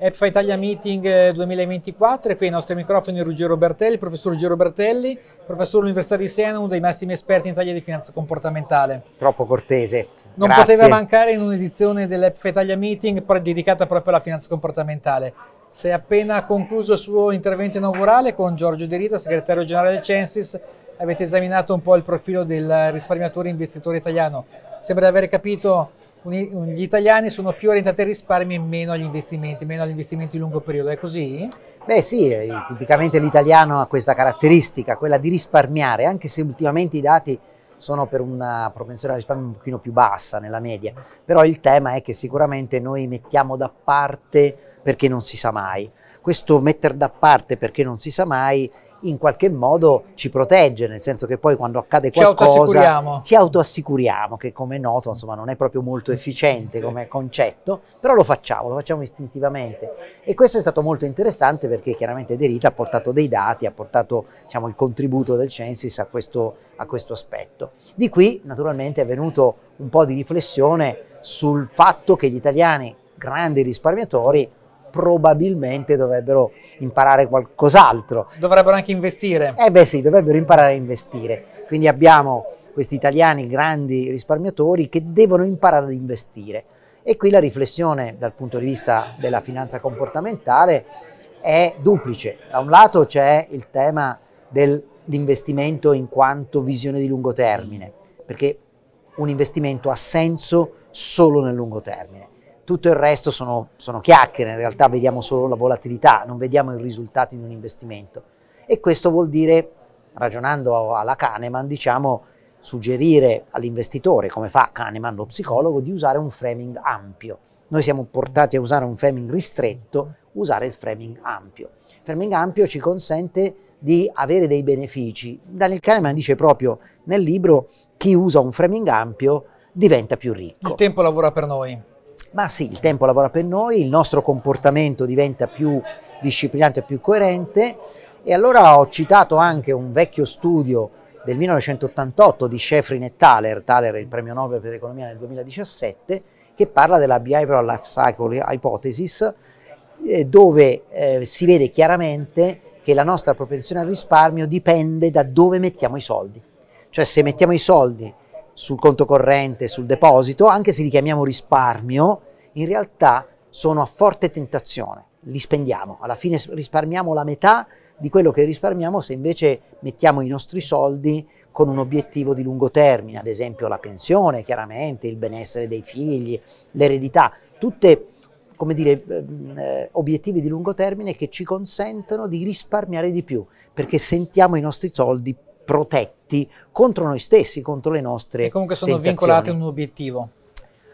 EPFA Italia Meeting 2024 eh, e qui ai nostri microfoni Ruggero Bertelli, professor Ruggero Bertelli, professore dell'Università di Siena, uno dei massimi esperti in Italia di finanza comportamentale. Troppo cortese. Non Grazie. poteva mancare in un'edizione dell'EPFA Italia Meeting dedicata proprio alla finanza comportamentale. Si è appena concluso il suo intervento inaugurale con Giorgio De Rita, segretario generale del Censis. Avete esaminato un po' il profilo del risparmiatore investitore italiano. Sembra di aver capito gli italiani sono più orientati al risparmio e meno agli investimenti, meno agli investimenti di lungo periodo, è così? Beh sì, eh, tipicamente l'italiano ha questa caratteristica, quella di risparmiare, anche se ultimamente i dati sono per una propensione al risparmio un pochino più bassa nella media, però il tema è che sicuramente noi mettiamo da parte perché non si sa mai. Questo metter da parte perché non si sa mai in qualche modo ci protegge, nel senso che poi quando accade qualcosa ci autoassicuriamo, ci autoassicuriamo che come è noto insomma, non è proprio molto efficiente come concetto, però lo facciamo, lo facciamo istintivamente e questo è stato molto interessante perché chiaramente Derita ha portato dei dati, ha portato diciamo, il contributo del Censis a questo, a questo aspetto. Di qui naturalmente è venuto un po' di riflessione sul fatto che gli italiani grandi risparmiatori probabilmente dovrebbero imparare qualcos'altro. Dovrebbero anche investire. Eh beh sì, dovrebbero imparare a investire. Quindi abbiamo questi italiani grandi risparmiatori che devono imparare ad investire. E qui la riflessione dal punto di vista della finanza comportamentale è duplice. Da un lato c'è il tema dell'investimento in quanto visione di lungo termine, perché un investimento ha senso solo nel lungo termine tutto il resto sono, sono chiacchiere, in realtà vediamo solo la volatilità, non vediamo i risultati di un investimento. E questo vuol dire, ragionando alla Kahneman, diciamo, suggerire all'investitore, come fa Kahneman, lo psicologo, di usare un framing ampio. Noi siamo portati a usare un framing ristretto, usare il framing ampio. Il framing ampio ci consente di avere dei benefici. Daniel Kahneman dice proprio nel libro chi usa un framing ampio diventa più ricco. Il tempo lavora per noi ma sì, il tempo lavora per noi, il nostro comportamento diventa più disciplinante, più coerente e allora ho citato anche un vecchio studio del 1988 di Sheffrin e Thaler, Thaler è il premio Nobel per l'economia nel 2017, che parla della Behavioral Life Cycle Hypothesis, eh, dove eh, si vede chiaramente che la nostra propensione al risparmio dipende da dove mettiamo i soldi. Cioè se mettiamo i soldi sul conto corrente, sul deposito, anche se li chiamiamo risparmio, in realtà sono a forte tentazione, li spendiamo. Alla fine risparmiamo la metà di quello che risparmiamo se invece mettiamo i nostri soldi con un obiettivo di lungo termine, ad esempio la pensione, chiaramente, il benessere dei figli, l'eredità, tutte come dire, mm, eh, obiettivi di lungo termine che ci consentono di risparmiare di più, perché sentiamo i nostri soldi protetti contro noi stessi, contro le nostre E comunque sono tentazioni. vincolati a un obiettivo.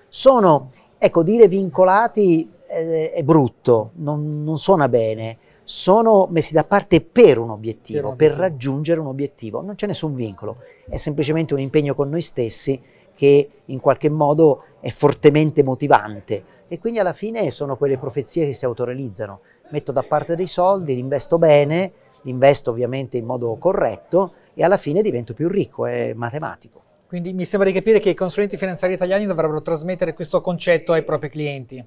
Sono, ecco, dire vincolati eh, è brutto, non, non suona bene sono messi da parte per un obiettivo, per, un obiettivo. per raggiungere un obiettivo. Non c'è nessun vincolo, è semplicemente un impegno con noi stessi che in qualche modo è fortemente motivante e quindi alla fine sono quelle profezie che si autorealizzano. Metto da parte dei soldi, li investo bene, investo ovviamente in modo corretto e alla fine divento più ricco, è matematico. Quindi mi sembra di capire che i consulenti finanziari italiani dovrebbero trasmettere questo concetto ai propri clienti.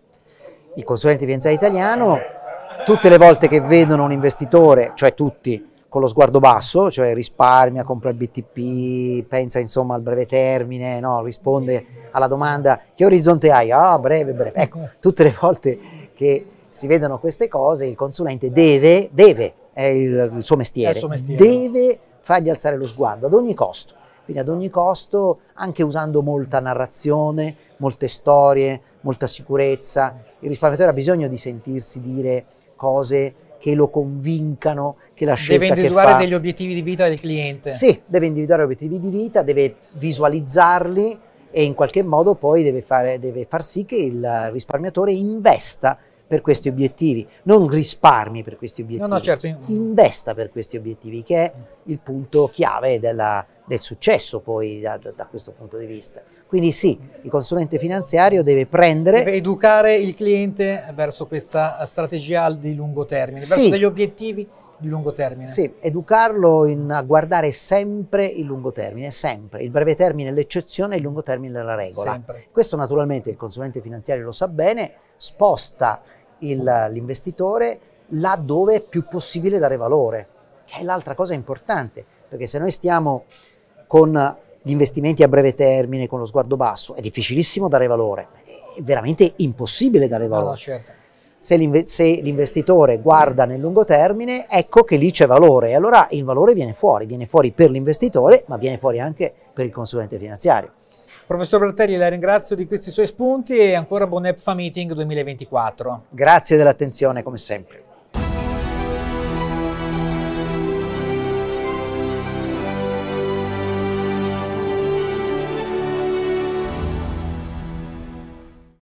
I consulenti finanziari italiani, tutte le volte che vedono un investitore, cioè tutti, con lo sguardo basso, cioè risparmia, compra il BTP, pensa insomma al breve termine, no? risponde alla domanda che orizzonte hai? Ah, breve, breve. Ecco, tutte le volte che si vedono queste cose il consulente deve, deve è il, il, suo mestiere, suo mestiere, deve fargli alzare lo sguardo ad ogni costo. Quindi ad ogni costo, anche usando molta narrazione, molte storie, molta sicurezza, il risparmiatore ha bisogno di sentirsi dire cose che lo convincano che la scelta deve individuare degli obiettivi di vita del cliente. Sì, deve individuare obiettivi di vita, deve visualizzarli e in qualche modo poi deve, fare, deve far sì che il risparmiatore investa per questi obiettivi, non risparmi per questi obiettivi, no, no, certo. investa per questi obiettivi, che è il punto chiave della, del successo poi da, da, questo punto di vista. Quindi sì, il consulente finanziario deve prendere... Deve educare il cliente verso questa strategia di lungo termine, sì. verso degli obiettivi di lungo termine. Sì, educarlo in, a guardare sempre il lungo termine, sempre. Il breve termine è l'eccezione, il lungo termine è la regola. Sempre. Questo naturalmente il consulente finanziario lo sa bene, sposta l'investitore là dove è più possibile dare valore, che è l'altra cosa importante, perché se noi stiamo con gli investimenti a breve termine, con lo sguardo basso, è difficilissimo dare valore, è veramente impossibile dare valore. No, certo. se, l'investitore guarda nel lungo termine, ecco che lì c'è valore e allora il valore viene fuori, viene fuori per l'investitore, ma viene fuori anche per il consulente finanziario. Professor Bertelli, la ringrazio di questi suoi spunti e ancora buon EPFA Meeting 2024. Grazie dell'attenzione come sempre.